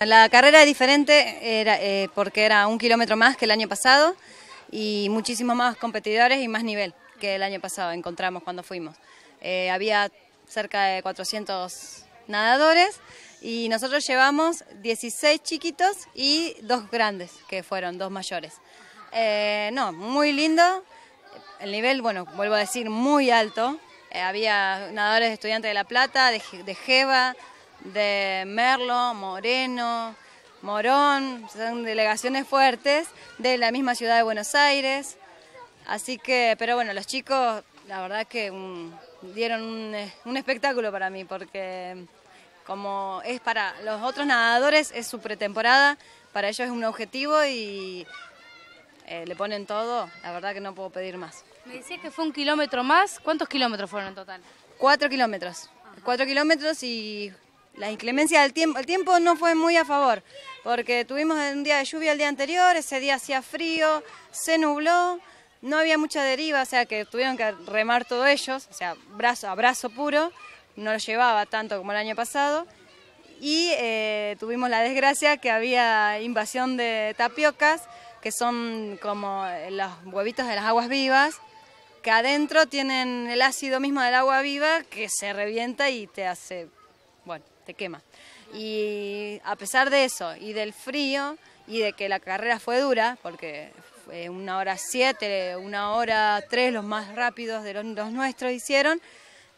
La carrera es diferente era, eh, porque era un kilómetro más que el año pasado y muchísimos más competidores y más nivel que el año pasado encontramos cuando fuimos. Eh, había cerca de 400 nadadores y nosotros llevamos 16 chiquitos y dos grandes, que fueron dos mayores. Eh, no, muy lindo. El nivel, bueno, vuelvo a decir, muy alto. había nadadores de Estudiantes de La Plata, de, de Jeva, de Merlo, Moreno, Morón, son delegaciones fuertes de la misma ciudad de Buenos Aires. Así que, pero bueno, los chicos, la verdad que dieron un, espectáculo para mí, porque como es para los otros nadadores, es su pretemporada, para ellos es un objetivo y eh, le ponen todo, la verdad que no puedo pedir más. Me decías que fue un kilómetro más, ¿cuántos kilómetros fueron en total? Cuatro kilómetros, cuatro kilómetros y la inclemencia del tiempo, el tiempo no fue muy a favor, porque tuvimos un día de lluvia el día anterior, ese día hacía frío, se nubló, no había mucha deriva, o sea que tuvieron que remar todos ellos, o sea, brazo, brazo puro, no lo llevaba tanto como el año pasado, y eh, tuvimos la desgracia que había invasión de tapiocas, que son como los huevitos de las aguas vivas, que adentro tienen el ácido mismo del agua viva que se revienta y te hace te quema. Y a pesar de eso, y del frío, y de que la carrera fue dura, porque fue una hora siete, una hora tres, los más rápidos de los, nuestros hicieron,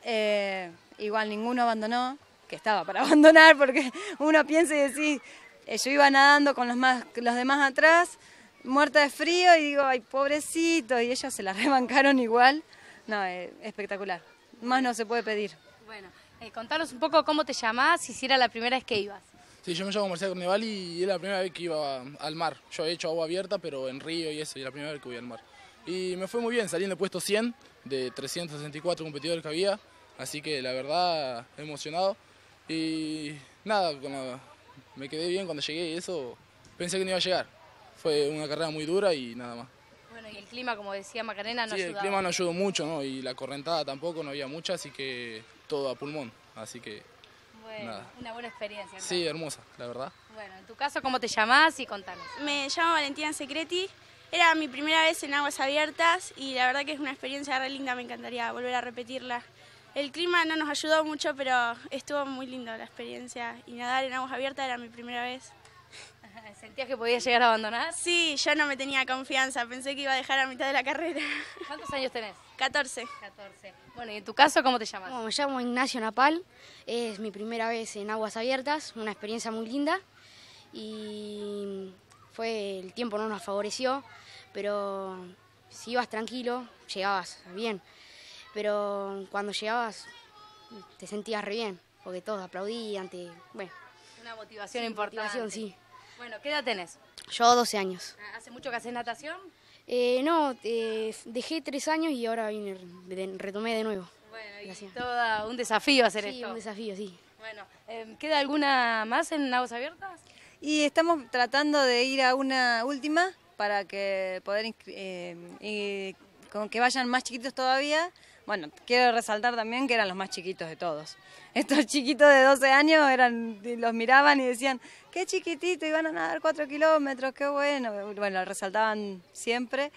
eh, igual ninguno abandonó, que estaba para abandonar, porque uno piensa y decís, eh, yo iba nadando con los, más, los demás atrás, muerta de frío, y digo, ay, pobrecito, y ellos se la rebancaron igual. No, eh, espectacular. Más no se puede pedir. Bueno. Eh, contanos un poco cómo te llamás y si era la primera vez que ibas. Sí, yo me llamo Marcelo Carneval y era la primera vez que iba al mar. Yo he hecho agua abierta, pero en río y eso, y es la primera vez que voy al mar. Y me fue muy bien, saliendo puesto 100 de 364 competidores que había, así que la verdad emocionado. Y nada, me quedé bien cuando llegué y eso, pensé que no iba a llegar. Fue una carrera muy dura y nada más y el clima, como decía Macarena, no Sí, el clima no ayudó mucho, ¿no? Y la correntada tampoco, no había mucha, así que todo a pulmón. Así que. Bueno, una buena experiencia. Sí, hermosa, la verdad. Bueno, en tu caso, ¿cómo te llamás y contanos? Me llamo Valentina Secreti. Era mi primera vez en aguas abiertas y la verdad que es una experiencia re linda, me encantaría volver a repetirla. El clima no nos ayudó mucho, pero estuvo muy lindo la experiencia y nadar en aguas abiertas era mi primera vez. ¿Sentías que podías llegar a abandonar? Sí, yo no me tenía confianza, pensé que iba a dejar a mitad de la carrera. ¿Cuántos años tenés? 14. 14. Bueno, ¿y en tu caso cómo te llamas? me llamo Ignacio Napal, es mi primera vez en aguas abiertas, una experiencia muy linda y fue el tiempo no nos favoreció, pero si ibas tranquilo, llegabas bien. Pero cuando llegabas te sentías re bien, porque todos aplaudían, te, bueno, una motivación importante. Motivación, sí. Bueno, ¿qué edad tenés? Yo 12 años. Ah, ¿Hace mucho que haces natación? Eh, no, eh, dejé tres años y ahora vine, retomé de nuevo. Bueno, un desafío hacer esto. un desafío, sí. Bueno, em, ¿queda alguna más en aguas abiertas? Y estamos tratando de ir a una última para que poder eh, con que vayan más chiquitos todavía bueno, quiero resaltar también que eran los más chiquitos de todos. Estos chiquitos de 12 años eran, los miraban y decían, qué chiquitito, iban a nadar 4 kilómetros, qué bueno. Bueno, resaltaban siempre.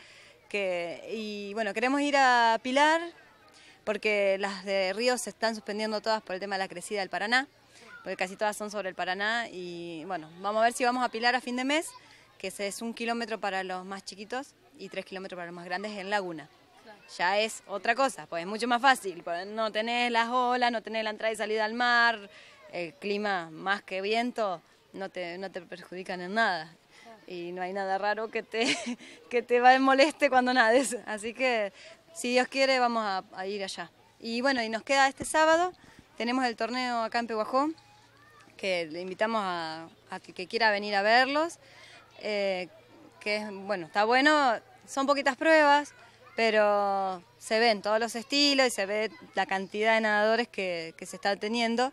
Que, y bueno, queremos ir a Pilar, porque las de ríos se están suspendiendo todas por el tema de la crecida del Paraná, porque casi todas son sobre el Paraná. Y bueno, vamos a ver si vamos a Pilar a fin de mes, que es un kilómetro para los más chiquitos y tres kilómetros para los más grandes en Laguna ya es otra cosa, pues es mucho más fácil. Pues no tenés las olas, no tenés la entrada y salida al mar, el clima más que viento, no te, no te perjudican en nada. Y no hay nada raro que te, que te va moleste cuando nades. Así que si Dios quiere vamos a, ir allá. Y bueno, y nos queda este sábado, tenemos el torneo acá en Pehuajó, que le invitamos a, a que quiera venir a verlos. Eh, que bueno, está bueno, son poquitas pruebas, pero se ven todos los estilos y se ve la cantidad de nadadores que, se está teniendo,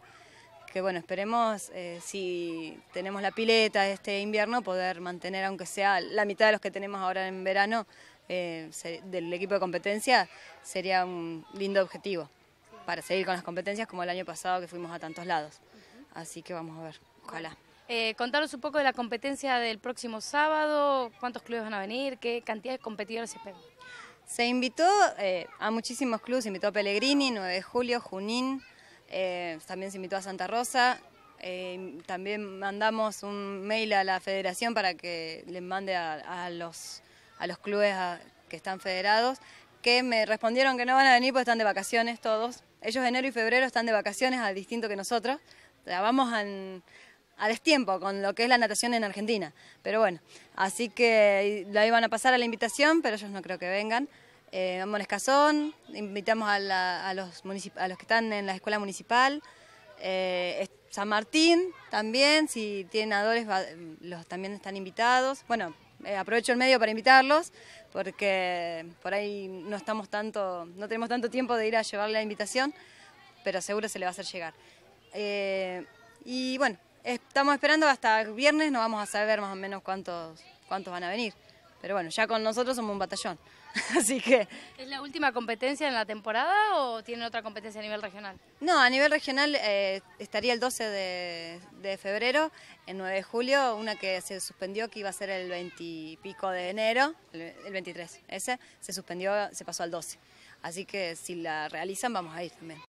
que bueno, esperemos eh, si tenemos la pileta este invierno poder mantener, aunque sea la mitad de los que tenemos ahora en verano, eh, del equipo de competencia, sería un lindo objetivo para seguir con las competencias como el año pasado que fuimos a tantos lados. Así que vamos a ver, ojalá. Eh, contaros un poco de la competencia del próximo sábado, cuántos clubes van a venir, qué cantidad de competidores se esperan. Se invitó eh, a muchísimos clubes, se invitó a Pellegrini, 9 de julio, Junín, eh, también se invitó a Santa Rosa. Eh, también mandamos un mail a la federación para que le mande a, los, a los clubes que están federados, que me respondieron que no van a venir porque están de vacaciones todos. Ellos enero y febrero están de vacaciones, al distinto que nosotros. Vamos en, a destiempo con lo que es la natación en Argentina. Pero bueno, así que la iban a pasar a la invitación, pero ellos no creo que vengan. Eh, vamos a Escazón, invitamos a, la, los a los que están en la escuela municipal, eh, San Martín también, si tienen adores los también están invitados. Bueno, eh, aprovecho el medio para invitarlos, porque por ahí no estamos tanto, no tenemos tanto tiempo de ir a llevarle la invitación, pero seguro se le va a hacer llegar. Eh, y bueno, Estamos esperando hasta viernes, no vamos a saber más o menos cuántos, cuántos van a venir. Pero bueno, ya con nosotros somos un batallón. Así que. ¿Es la última competencia en la temporada o tienen otra competencia a nivel regional? No, a nivel regional eh, estaría el 12 de, febrero, en 9 de julio, una que se suspendió que iba a ser el 20 y pico de enero, el, el 23, ese, se suspendió, se pasó al 12. Así que si la realizan, vamos a ir también.